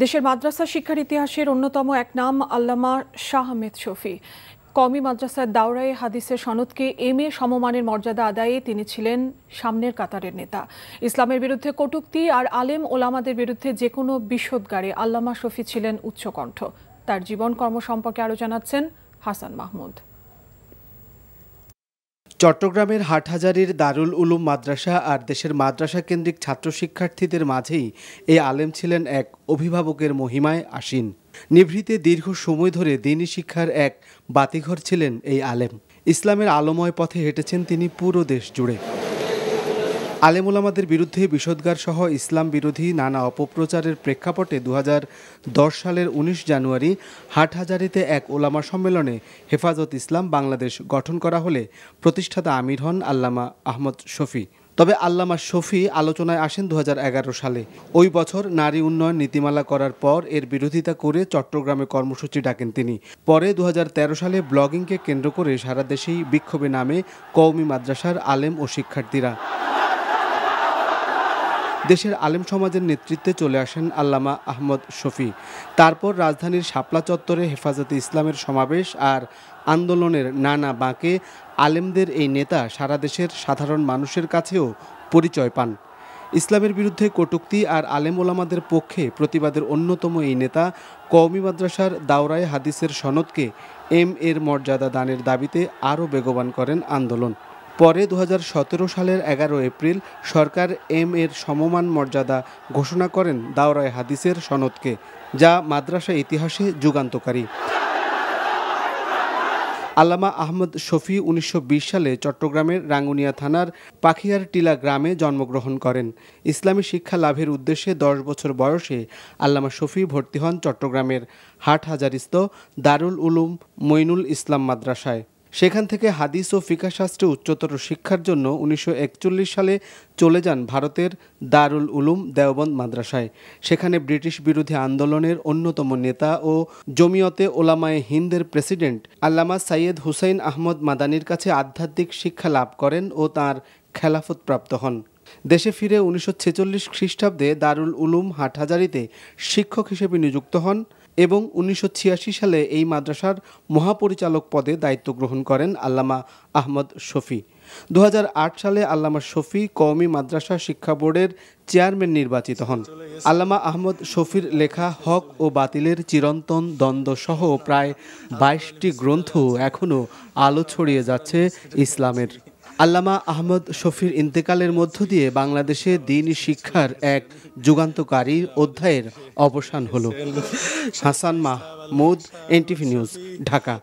দেশের মাদ্রাসা শিক্ষার ইতিহাসের অন্যতম এক নাম আল্লামা শাহ আহমেদ শফি কমি মাদ্রাসার দাওরায়ে হাদিসের সনদকে এম এ সমমানের মর্যাদা আদায়ে তিনি ছিলেন সামনের কাতারের নেতা ইসলামের বিরুদ্ধে কটুক্তি আর আলেম ওলামাদের বিরুদ্ধে যে কোনো বিশোধগারে আল্লামা শফি ছিলেন উচ্চকণ্ঠ তার জীবন কর্ম সম্পর্কে আরও জানাচ্ছেন হাসান মাহমুদ চট্টগ্রামের হাটহাজারির দারুল উলুম মাদ্রাসা আর দেশের মাদ্রাসা কেন্দ্রিক ছাত্র শিক্ষার্থীদের মাঝেই এই আলেম ছিলেন এক অভিভাবকের মহিমায় আসীন নিভৃতে দীর্ঘ সময় ধরে দিনী শিক্ষার এক বাতিঘর ছিলেন এই আলেম ইসলামের আলোময় পথে হেঁটেছেন তিনি পুরো দেশ জুড়ে আলেমুলামাদের বিরুদ্ধে বিষদগার সহ ইসলাম বিরোধী নানা অপপ্রচারের প্রেক্ষাপটে দু সালের ১৯ জানুয়ারি হাটহাজারিতে এক ওলামা সম্মেলনে হেফাজত ইসলাম বাংলাদেশ গঠন করা হলে প্রতিষ্ঠাতা আমির হন আল্লামা আহমদ শফি তবে আল্লামা শফি আলোচনায় আসেন দু সালে ওই বছর নারী উন্নয়ন নীতিমালা করার পর এর বিরোধিতা করে চট্টগ্রামে কর্মসূচি ডাকেন তিনি পরে দু সালে ব্লগিংকে কেন্দ্র করে সারা দেশেই বিক্ষোভে নামে কৌমি মাদ্রাসার আলেম ও শিক্ষার্থীরা দেশের আলেম সমাজের নেতৃত্বে চলে আসেন আল্লামা আহমদ শফি তারপর রাজধানীর শাপলা চত্বরে হেফাজতে ইসলামের সমাবেশ আর আন্দোলনের নানা বাঁকে আলেমদের এই নেতা সারা দেশের সাধারণ মানুষের কাছেও পরিচয় পান ইসলামের বিরুদ্ধে কটুক্তি আর আলেম ওলামাদের পক্ষে প্রতিবাদের অন্যতম এই নেতা কওমি মাদ্রাসার দাওরায় হাদিসের সনদকে এম এর মর্যাদা দানের দাবিতে আরও বেগবান করেন আন্দোলন পরে দু সালের এগারো এপ্রিল সরকার এম এর সমমান মর্যাদা ঘোষণা করেন দাওরায় হাদিসের সনদকে যা মাদ্রাসা ইতিহাসে যুগান্তকারী আল্লামা আহমদ শফি উনিশশো সালে চট্টগ্রামের রাঙ্গুনিয়া থানার পাখিয়ার টিলা গ্রামে জন্মগ্রহণ করেন ইসলামী শিক্ষা লাভের উদ্দেশ্যে দশ বছর বয়সে আল্লামা শফি ভর্তি হন চট্টগ্রামের হাটহাজারিস্ত দারুল উলুম মইনুল ইসলাম মাদ্রাসায় সেখান থেকে হাদিস ও ফিকাশাস্ত্রে উচ্চতর শিক্ষার জন্য উনিশশো সালে চলে যান ভারতের দারুল উলুম দেওবন্দ মাদ্রাসায় সেখানে ব্রিটিশ বিরোধী আন্দোলনের অন্যতম নেতা ও জমিয়তে ওলামায়ে হিন্দের প্রেসিডেন্ট আল্লামা সাইয়েদ হুসাইন আহমদ মাদানির কাছে আধ্যাত্মিক শিক্ষা লাভ করেন ও তার খেলাফত প্রাপ্ত হন দেশে ফিরে উনিশশো খ্রিস্টাব্দে দারুল উলুম হাটহাজারিতে শিক্ষক হিসেবে নিযুক্ত হন এবং উনিশশো সালে এই মাদ্রাসার মহাপরিচালক পদে দায়িত্ব গ্রহণ করেন আল্লামা আহমদ শফি দু সালে আল্লামা শফি কওমি মাদ্রাসা শিক্ষা বোর্ডের চেয়ারম্যান নির্বাচিত হন আল্লামা আহমদ শফির লেখা হক ও বাতিলের চিরন্তন দ্বন্দ্বসহ প্রায় বাইশটি গ্রন্থ এখনও আলো ছড়িয়ে যাচ্ছে ইসলামের আল্লামা আহমদ শফির ইন্তেকালের মধ্য দিয়ে বাংলাদেশে দিন শিক্ষার এক যুগান্তকারী অধ্যায়ের অবসান হল হাসান মাহমুদ এনটিভি নিউজ ঢাকা